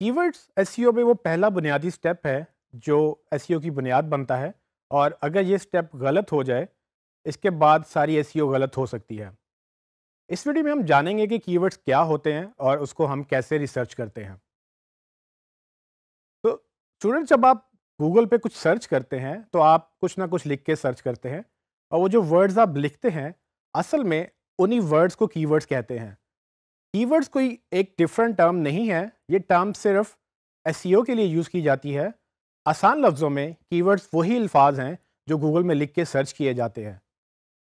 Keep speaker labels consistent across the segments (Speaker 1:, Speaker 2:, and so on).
Speaker 1: keywords SEO e में वो पहला बुनियादी स्टेप है जो एसईओ e की बुनियाद बनता है और अगर ये स्टेप गलत हो जाए इसके बाद सारी एसईओ e गलत हो सकती है इस वीडियो में हम जानेंगे कि कीवर्ड्स क्या होते हैं और उसको हम कैसे रिसर्च करते हैं तो स्टूडेंट जब आप गूगल पे कुछ सर्च करते हैं तो आप कुछ ना कुछ लिख के सर्च करते हैं और वो जो वर्ड्स आप लिखते हैं असल में उन्हीं वर्ड्स को कीवर्ड्स कहते हैं कीवर्ड्स कोई एक डिफरेंट टर्म नहीं है ये टर्म सिर्फ एस e के लिए यूज़ की जाती है आसान लफ्ज़ों में कीवर्ड्स वही अल्फाज हैं जो गूगल में लिख के सर्च किए जाते हैं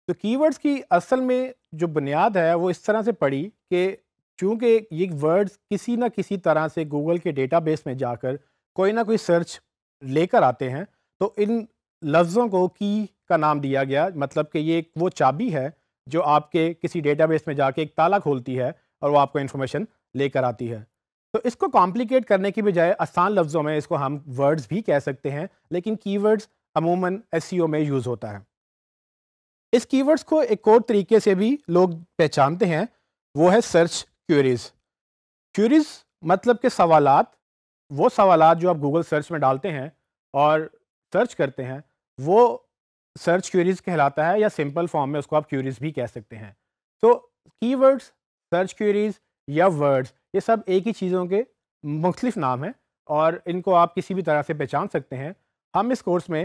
Speaker 1: तो कीवर्ड्स की असल में जो बुनियाद है वो इस तरह से पड़ी कि चूँकि ये वर्ड्स किसी ना किसी तरह से गूगल के डेटाबेस में जाकर कोई ना कोई सर्च लेकर आते हैं तो इन लफ्ज़ों को की का नाम दिया गया मतलब कि ये एक वो चाबी है जो आपके किसी डेटाबेस में जाके एक ताला खोलती है और वो आपको इन्फॉर्मेशन लेकर आती है तो इसको कॉम्प्लिकेट करने की बजाय आसान लफ्ज़ों में इसको हम वर्ड्स भी कह सकते हैं लेकिन कीवर्ड्स अमूमन एस e में यूज़ होता है इस कीवर्ड्स को एक और तरीके से भी लोग पहचानते हैं वो है सर्च क्यूरीज क्यूरीज मतलब के सवाल वो सवाल जो आप गूगल सर्च में डालते हैं और सर्च करते हैं वो सर्च क्यूरीज कहलाता है या सिंपल फॉर्म में उसको आप क्यूरीज भी कह सकते हैं तो कीवर्ड्स सर्च क्यूरीज या वर्ड्स ये सब एक ही चीज़ों के मुख्तफ़ नाम हैं और इनको आप किसी भी तरह से पहचान सकते हैं हम इस कोर्स में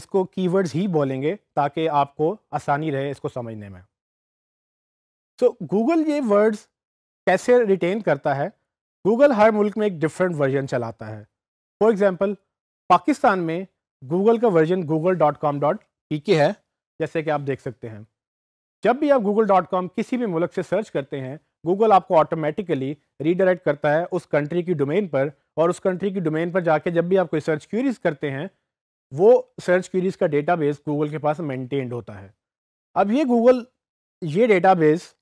Speaker 1: इसको कीवर्ड्स ही बोलेंगे ताकि आपको आसानी रहे इसको समझने में सो so, गूगल ये वर्ड्स कैसे रिटेन करता है गूगल हर मुल्क में एक डिफरेंट वर्जन चलाता है फॉर एग्ज़ाम्पल पाकिस्तान में गूगल का version Google dot com dot P है जैसे कि आप देख सकते हैं जब भी आप गूगल डॉट कॉम किसी भी मुल्क से सर्च करते हैं गूगल आपको ऑटोमेटिकली रीडायरेक्ट करता है उस कंट्री की डोमेन पर और उस कंट्री की डोमेन पर जाके जब भी आप कोई सर्च क्यूरीज करते हैं वो सर्च क्यूरीज का डेटाबेस गूगल के पास मेंटेन्ड होता है अब ये गूगल ये डेटाबेस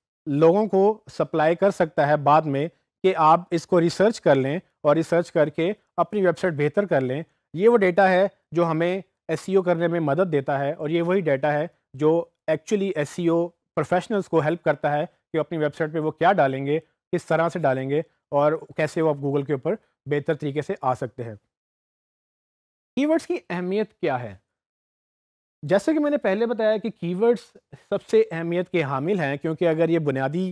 Speaker 1: लोगों को सप्लाई कर सकता है बाद में कि आप इसको रिसर्च कर लें और रिसर्च करके अपनी वेबसाइट बेहतर कर लें ये वो डेटा है जो हमें एस e करने में मदद देता है और ये वही डेटा है जो एक्चुअली एस प्रोफेशनल्स को हेल्प करता है कि अपनी वेबसाइट पे वो क्या डालेंगे किस तरह से डालेंगे और कैसे वो आप गूगल के ऊपर बेहतर तरीके से आ सकते हैं कीवर्ड्स की अहमियत क्या है जैसे कि मैंने पहले बताया कि कीवर्ड्स सबसे अहमियत के हामिल हैं क्योंकि अगर ये बुनियादी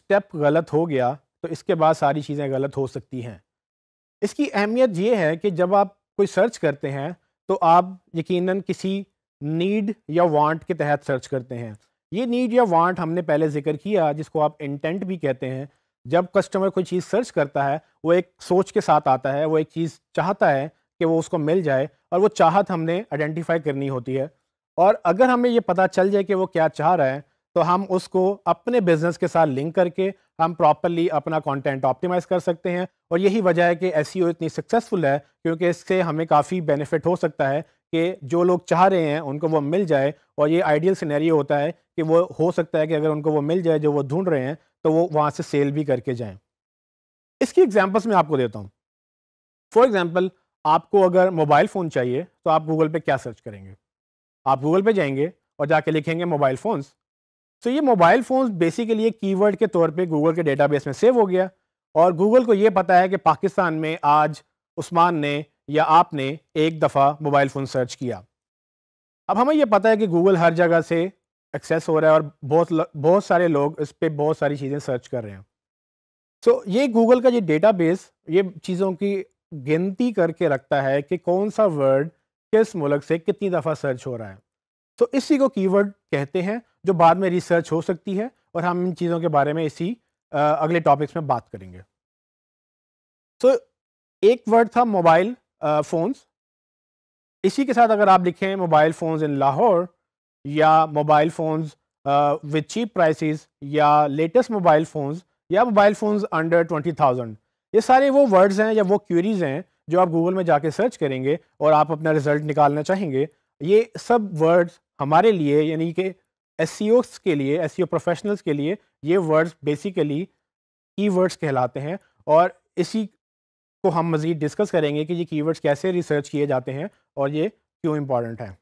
Speaker 1: स्टेप गलत हो गया तो इसके बाद सारी चीज़ें गलत हो सकती हैं इसकी अहमियत ये है कि जब आप कोई सर्च करते हैं तो आप यकीनन किसी नीड या वांट के तहत सर्च करते हैं ये नीड या वांट हमने पहले जिक्र किया जिसको आप इंटेंट भी कहते हैं जब कस्टमर कोई चीज़ सर्च करता है वो एक सोच के साथ आता है वो एक चीज़ चाहता है कि वो उसको मिल जाए और वो चाहत हमने आइडेंटिफाई करनी होती है और अगर हमें ये पता चल जाए कि वो क्या चाह रहा है तो हम उसको अपने बिजनेस के साथ लिंक करके हम प्रॉपरली अपना कंटेंट ऑप्टिमाइज कर सकते हैं और यही वजह है कि एस e इतनी सक्सेसफुल है क्योंकि इससे हमें काफ़ी बेनिफिट हो सकता है कि जो लोग चाह रहे हैं उनको वो मिल जाए और ये आइडियल सिनेरियो होता है कि वो हो सकता है कि अगर उनको वो मिल जाए जो वो ढूंढ रहे हैं तो वो वहाँ से सेल भी करके जाएं इसकी एग्जांपल्स मैं आपको देता हूँ फॉर एग्ज़ाम्पल आपको अगर मोबाइल फ़ोन चाहिए तो आप गूगल पे क्या सर्च करेंगे आप गूगल पे जाएंगे और जाके लिखेंगे मोबाइल फ़ोन्स तो ये मोबाइल फ़ोन्स बेसिकली एक की के तौर पर गूगल के डेटा में सेव हो गया और गूगल को ये पता है कि पाकिस्तान में आज उस्मान ने या आपने एक दफ़ा मोबाइल फ़ोन सर्च किया अब हमें यह पता है कि गूगल हर जगह से एक्सेस हो रहा है और बहुत बहुत सारे लोग इस पर बहुत सारी चीज़ें सर्च कर रहे हैं सो so, ये गूगल का ये डेटाबेस ये चीज़ों की गिनती करके रखता है कि कौन सा वर्ड किस मुल्क से कितनी दफ़ा सर्च हो रहा है तो so, इसी को कीवर्ड कहते हैं जो बाद में रिसर्च हो सकती है और हम इन चीज़ों के बारे में इसी अगले टॉपिक्स में बात करेंगे सो so, एक वर्ड था मोबाइल फ़ोन्स इसी के साथ अगर आप लिखें मोबाइल फ़ोन्स इन लाहौर या mobile phones with cheap prices या लेटेस्ट मोबाइल फ़ोन्स या mobile phones under twenty thousand ये सारे वो वर्ड्स हैं या वो क्यूरीज़ हैं जो आप गूगल में जाके सर्च करेंगे और आप अपना रिज़ल्ट निकालना चाहेंगे ये सब वर्ड्स हमारे लिए यानी कि एस e के लिए एस प्रोफेशनल्स e के लिए ये वर्ड्स बेसिकली की वर्ड्स कहलाते हैं और इसी को हम मज़ीद डिस्कस करेंगे कि ये कीवर्ड्स कैसे रिसर्च किए जाते हैं और ये क्यों इम्पॉर्टेंट हैं